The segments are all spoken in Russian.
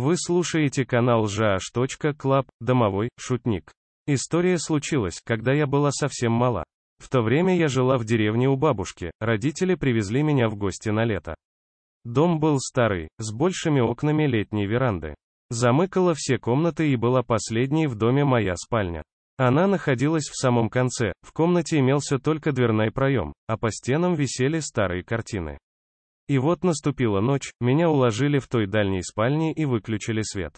Вы слушаете канал Жаш.Клаб, домовой, шутник. История случилась, когда я была совсем мала. В то время я жила в деревне у бабушки, родители привезли меня в гости на лето. Дом был старый, с большими окнами летней веранды. Замыкала все комнаты и была последней в доме моя спальня. Она находилась в самом конце, в комнате имелся только дверной проем, а по стенам висели старые картины. И вот наступила ночь, меня уложили в той дальней спальне и выключили свет.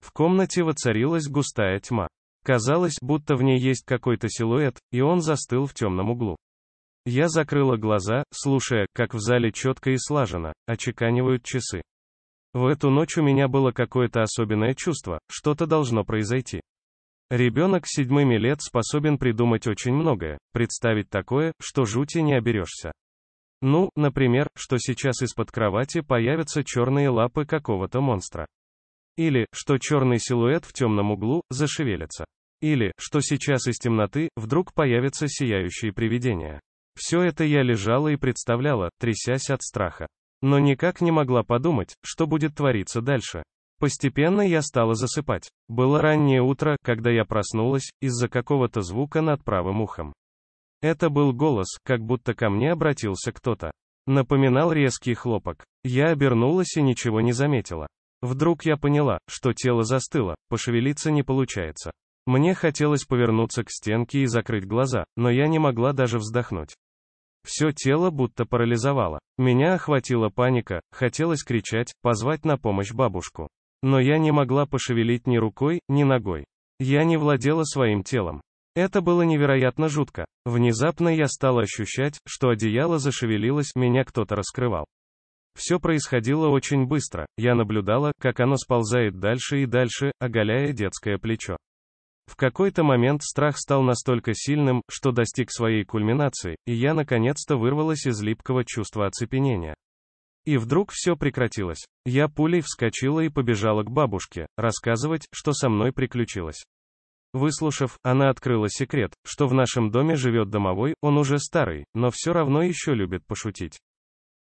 В комнате воцарилась густая тьма. Казалось, будто в ней есть какой-то силуэт, и он застыл в темном углу. Я закрыла глаза, слушая, как в зале четко и слаженно, очеканивают часы. В эту ночь у меня было какое-то особенное чувство, что-то должно произойти. Ребенок седьмыми лет способен придумать очень многое, представить такое, что жути не оберешься. Ну, например, что сейчас из-под кровати появятся черные лапы какого-то монстра. Или, что черный силуэт в темном углу зашевелится. Или, что сейчас из темноты вдруг появятся сияющие привидения. Все это я лежала и представляла, трясясь от страха. Но никак не могла подумать, что будет твориться дальше. Постепенно я стала засыпать. Было раннее утро, когда я проснулась, из-за какого-то звука над правым ухом. Это был голос, как будто ко мне обратился кто-то. Напоминал резкий хлопок. Я обернулась и ничего не заметила. Вдруг я поняла, что тело застыло, пошевелиться не получается. Мне хотелось повернуться к стенке и закрыть глаза, но я не могла даже вздохнуть. Все тело будто парализовало. Меня охватила паника, хотелось кричать, позвать на помощь бабушку. Но я не могла пошевелить ни рукой, ни ногой. Я не владела своим телом. Это было невероятно жутко. Внезапно я стала ощущать, что одеяло зашевелилось, меня кто-то раскрывал. Все происходило очень быстро, я наблюдала, как оно сползает дальше и дальше, оголяя детское плечо. В какой-то момент страх стал настолько сильным, что достиг своей кульминации, и я наконец-то вырвалась из липкого чувства оцепенения. И вдруг все прекратилось. Я пулей вскочила и побежала к бабушке, рассказывать, что со мной приключилось. Выслушав, она открыла секрет, что в нашем доме живет домовой, он уже старый, но все равно еще любит пошутить.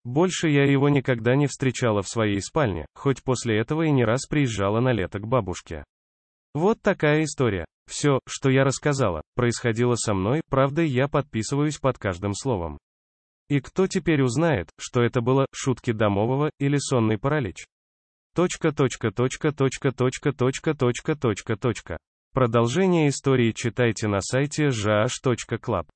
Больше я его никогда не встречала в своей спальне, хоть после этого и не раз приезжала на лето к бабушке. Вот такая история. Все, что я рассказала, происходило со мной, правда я подписываюсь под каждым словом. И кто теперь узнает, что это было, шутки домового, или сонный паралич? Точка, точка, точка, точка, точка, точка, точка, точка, точка, Продолжение истории читайте на сайте jash.club.